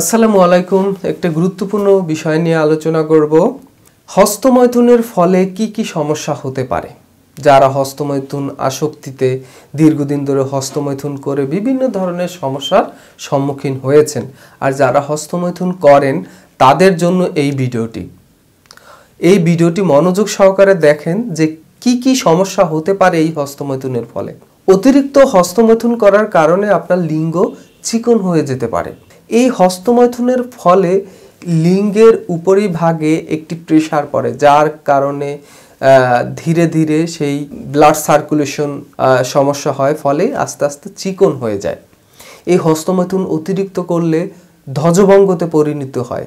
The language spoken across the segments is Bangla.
আসসালামু আলাইকুম একটা গুরুত্বপূর্ণ বিষয় নিয়ে আলোচনা করব হস্তমৈথুনের ফলে কি কি সমস্যা হতে পারে যারা হস্তমৈথুন আসক্তিতে দীর্ঘদিন ধরে হস্তমৈথুন করে বিভিন্ন ধরনের সমস্যার সম্মুখীন হয়েছেন আর যারা হস্তমৈথুন করেন তাদের জন্য এই ভিডিওটি এই ভিডিওটি মনোযোগ সহকারে দেখেন যে কি কি সমস্যা হতে পারে এই হস্তমৈথুনের ফলে অতিরিক্ত হস্তমৈথুন করার কারণে আপনার লিঙ্গ চিকন হয়ে যেতে পারে এই হস্তমৈথুনের ফলে লিঙ্গের উপরিভাগে একটি প্রেশার পড়ে যার কারণে ধীরে ধীরে সেই ব্লাড সার্কুলেশন সমস্যা হয় ফলে আস্তে আস্তে চিকন হয়ে যায় এই হস্তমৈথুন অতিরিক্ত করলে ধ্বজভঙ্গতে পরিণত হয়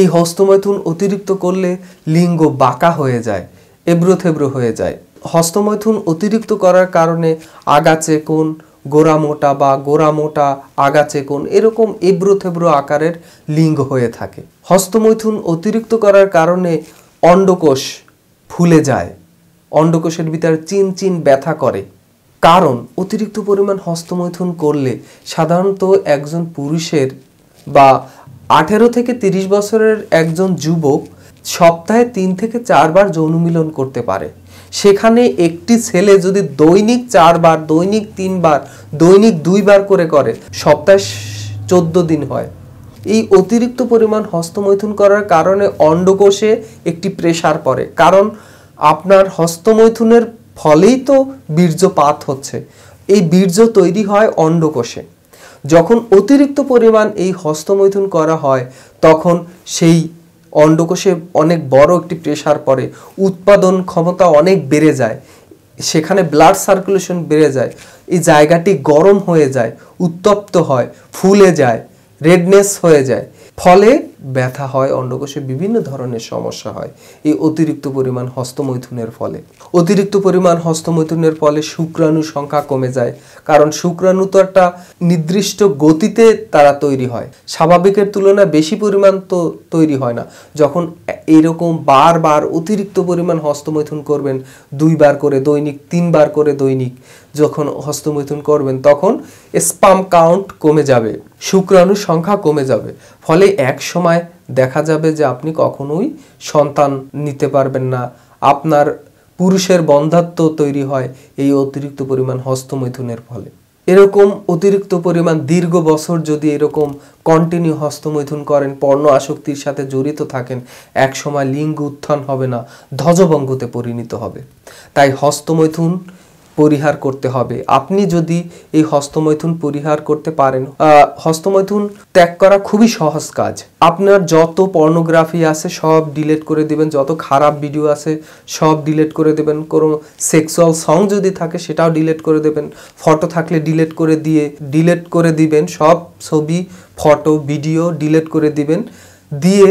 এই হস্তমৈথুন অতিরিক্ত করলে লিঙ্গ বাঁকা হয়ে যায় এবড়ো থেবড়ো হয়ে যায় হস্তমৈথুন অতিরিক্ত করার কারণে আগাচে কোন গোড়া মোটা বা গোড়া মোটা আগাচে এরকম এব্রো থেব্রো আকারের লিঙ্গ হয়ে থাকে হস্তমৈথুন অতিরিক্ত করার কারণে অন্ডকোষ ফুলে যায় অন্ডকোষের ভিতর চিন চিন ব্যথা করে কারণ অতিরিক্ত পরিমাণ হস্তমৈথুন করলে সাধারণত একজন পুরুষের বা আঠেরো থেকে ৩০ বছরের একজন যুবক সপ্তাহে তিন থেকে চারবার যৌন মিলন করতে পারে সেখানে একটি ছেলে যদি দৈনিক চারবার দৈনিক তিনবার দৈনিক দুইবার করে করে সপ্তাহে চোদ্দ দিন হয় এই অতিরিক্ত পরিমাণ হস্তমৈথুন করার কারণে অন্ডকোষে একটি প্রেশার পড়ে কারণ আপনার হস্তমৈথুনের ফলেই তো বীর্যপাত হচ্ছে এই বীর্য তৈরি হয় অন্ডকোষে যখন অতিরিক্ত পরিমাণ এই হস্তমৈথুন করা হয় তখন সেই অন্ডকোষে অনেক বড় একটি প্রেশার পড়ে উৎপাদন ক্ষমতা অনেক বেড়ে যায় সেখানে ব্লাড সার্কুলেশন বেড়ে যায় এই জায়গাটি গরম হয়ে যায় উত্তপ্ত হয় ফুলে যায় রেডনেস হয়ে যায় ফলে ব্যথা হয় অন্ডকোষে বিভিন্ন ধরনের সমস্যা হয় এই অতিরিক্ত পরিমাণ হস্তমৈথুনের ফলে অতিরিক্ত পরিমাণ হস্তমৈথুনের ফলে শুক্রাণু সংখ্যা কমে যায় কারণ শুক্রাণু তো একটা নির্দিষ্ট গতিতে তারা তৈরি হয় স্বাভাবিকের তুলনায় বেশি পরিমাণ তো তৈরি হয় না যখন এরকম বারবার অতিরিক্ত পরিমাণ হস্তমৈথুন করবেন দুইবার করে দৈনিক তিনবার করে দৈনিক যখন হস্তমৈথুন করবেন তখন স্পাম কাউন্ট কমে যাবে শুক্রাণু সংখ্যা কমে যাবে ফলে এক সময় দেখা যাবে যে আপনি কখনোই সন্তান নিতে পারবেন না আপনার পুরুষের বন্ধাত্ব তৈরি হয় এই অতিরিক্ত পরিমাণ হস্তমৈথুনের ফলে এরকম অতিরিক্ত পরিমাণ দীর্ঘ বছর যদি এরকম কন্টিনিউ হস্তমৈথুন করেন পর্ণ আসক্তির সাথে জড়িত থাকেন একসময় লিঙ্গ উত্থান হবে না ধ্বজভঙ্গতে পরিণত হবে তাই হস্তমৈথুন পরিহার করতে হবে আপনি যদি এই হস্তমৈথুন পরিহার করতে পারেন হস্তমৈথুন ত্যাগ করা খুবই সহজ কাজ আপনার যত পর্নোগ্রাফি আছে সব ডিলেট করে দিবেন যত খারাপ ভিডিও আছে সব ডিলেট করে দেবেন কোনো সেক্সুয়াল সং যদি থাকে সেটাও ডিলেট করে দেবেন ফটো থাকলে ডিলেট করে দিয়ে ডিলেট করে দিবেন সব ছবি ফটো ভিডিও ডিলেট করে দিবেন দিয়ে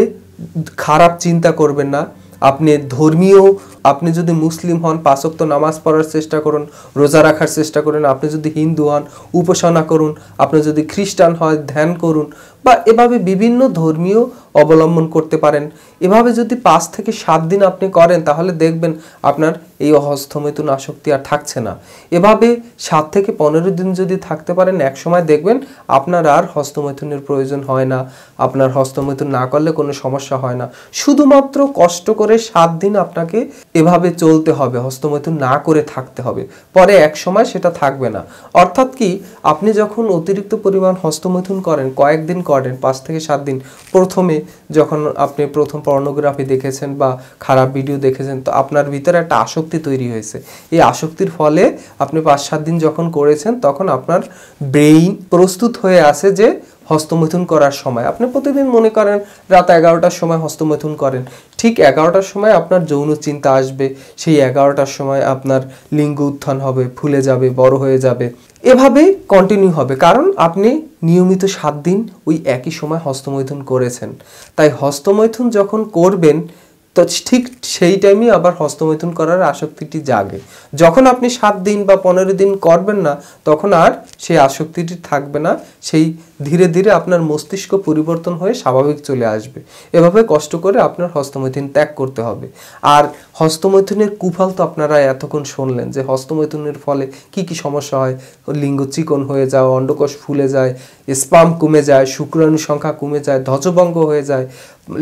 খারাপ চিন্তা করবেন না আপনি ধর্মীয় আপনি যদি মুসলিম হন পাশক্ত নামাজ পড়ার চেষ্টা করুন রোজা রাখার চেষ্টা করুন আপনি যদি হিন্দু হন উপাসনা করুন আপনি যদি খ্রিস্টান হয় ধ্যান করুন বা এভাবে বিভিন্ন ধর্মীয় অবলম্বন করতে পারেন এভাবে যদি পাঁচ থেকে সাত দিন আপনি করেন তাহলে দেখবেন আপনার এই হস্তমেতন আসক্তি আর থাকছে না এভাবে সাত থেকে পনেরো দিন যদি থাকতে পারেন এক সময় দেখবেন আপনার আর হস্তমৈথুনের প্রয়োজন হয় না আপনার হস্তমৈথুন না করলে কোনো সমস্যা হয় না শুধুমাত্র কষ্ট করে সাত দিন আপনাকে এভাবে চলতে হবে হস্তমৈথুন না করে থাকতে হবে পরে এক সময় সেটা থাকবে না অর্থাৎ কি আপনি যখন অতিরিক্ত পরিমাণ হস্তমৈথুন করেন কয়েকদিন করেন পাঁচ থেকে সাত দিন প্রথমে যখন আপনি প্রথম পর্নোগ্রাফি দেখেছেন বা খারাপ ভিডিও দেখেছেন তো আপনার ভিতরে একটা আসক্তি তৈরি হয়েছে এই আসক্তির ফলে আপনি পাঁচ সাত দিন যখন করেছেন তখন আপনার ব্রেইন প্রস্তুত হয়ে আছে যে হস্তমৈথুন করার সময় আপনি প্রতিদিন মনে করেন রাত এগারোটার সময় হস্তমৈথুন করেন ঠিক এগারোটার সময় আপনার যৌন চিন্তা আসবে সেই এগারোটার সময় আপনার লিঙ্গ উত্থান হবে ফুলে যাবে বড় হয়ে যাবে এভাবে কন্টিনিউ হবে কারণ আপনি নিয়মিত সাত দিন ওই একই সময় হস্তমৈথুন করেছেন তাই হস্তমৈথুন যখন করবেন তো ঠিক সেই টাইমে আবার হস্তমৈথুন করার আসক্তিটি জাগে যখন আপনি সাত দিন বা পনেরো দিন করবেন না তখন আর সেই আসক্তিটি থাকবে না সেই ধীরে ধীরে আপনার মস্তিষ্ক পরিবর্তন হয়ে স্বাভাবিক চলে আসবে এভাবে কষ্ট করে আপনার হস্তমৈথুন ত্যাগ করতে হবে আর হস্তমৈথুনের কুফল তো আপনারা এতক্ষণ শুনলেন যে হস্তমৈথুনের ফলে কি কি সমস্যা হয় লিঙ্গ চিকন হয়ে যায় অন্ডকোষ ফুলে যায় স্পাম কমে যায় শুক্রাণু সংখ্যা কমে যায় ধ্বজভঙ্গ হয়ে যায়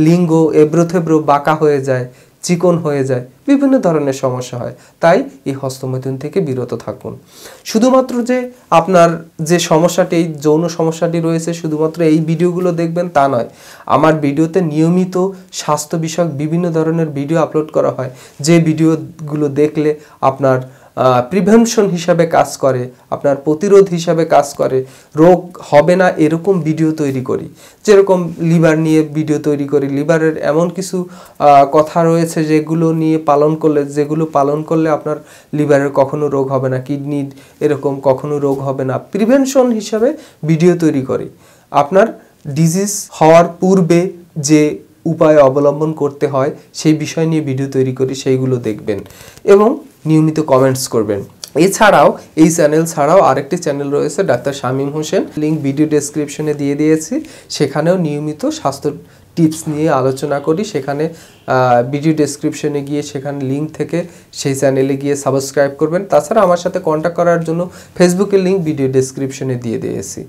লিঙ্গ এব্রোথেব্রো বাঁকা হয়ে যায় চিকন হয়ে যায় বিভিন্ন ধরনের সমস্যা হয় তাই এই হস্তমৈথুন থেকে বিরত থাকুন শুধুমাত্র যে আপনার যে সমস্যাটি এই যৌন সমস্যাটি রয়েছে শুধুমাত্র এই ভিডিওগুলো দেখবেন তা নয় আমার ভিডিওতে নিয়মিত স্বাস্থ্য বিষয়ক বিভিন্ন ধরনের ভিডিও আপলোড করা হয় যে ভিডিওগুলো দেখলে আপনার প্রিভেনশন হিসাবে কাজ করে আপনার প্রতিরোধ হিসাবে কাজ করে রোগ হবে না এরকম ভিডিও তৈরি করি যেরকম লিভার নিয়ে ভিডিও তৈরি করি লিভারের এমন কিছু কথা রয়েছে যেগুলো নিয়ে পালন করলে যেগুলো পালন করলে আপনার লিভারের কখনো রোগ হবে না কিডনির এরকম কখনো রোগ হবে না প্রিভেনশন হিসাবে ভিডিও তৈরি করি আপনার ডিজিজ হওয়ার পূর্বে যে উপায় অবলম্বন করতে হয় সেই বিষয় নিয়ে ভিডিও তৈরি করি সেইগুলো দেখবেন এবং নিয়মিত কমেন্টস করবেন এছাড়াও এই চ্যানেল ছাড়াও আরেকটি চ্যানেল রয়েছে ডাক্তার শামীম হোসেন লিঙ্ক ভিডিও ডেসক্রিপশনে দিয়ে দিয়েছি সেখানেও নিয়মিত স্বাস্থ্য টিপস নিয়ে আলোচনা করি সেখানে ভিডিও ডেসক্রিপশনে গিয়ে সেখানে লিঙ্ক থেকে সেই চ্যানেলে গিয়ে সাবস্ক্রাইব করবেন তাছাড়া আমার সাথে কন্ট্যাক্ট করার জন্য ফেসবুকের লিঙ্ক ভিডিও ডেসক্রিপশনে দিয়ে দিয়েছি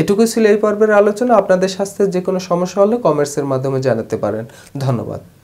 এটুকু ছিল এই পর্বের আলোচনা আপনাদের স্বাস্থ্যের যে কোনো সমস্যা হলে কমেন্টসের মাধ্যমে জানাতে পারেন ধন্যবাদ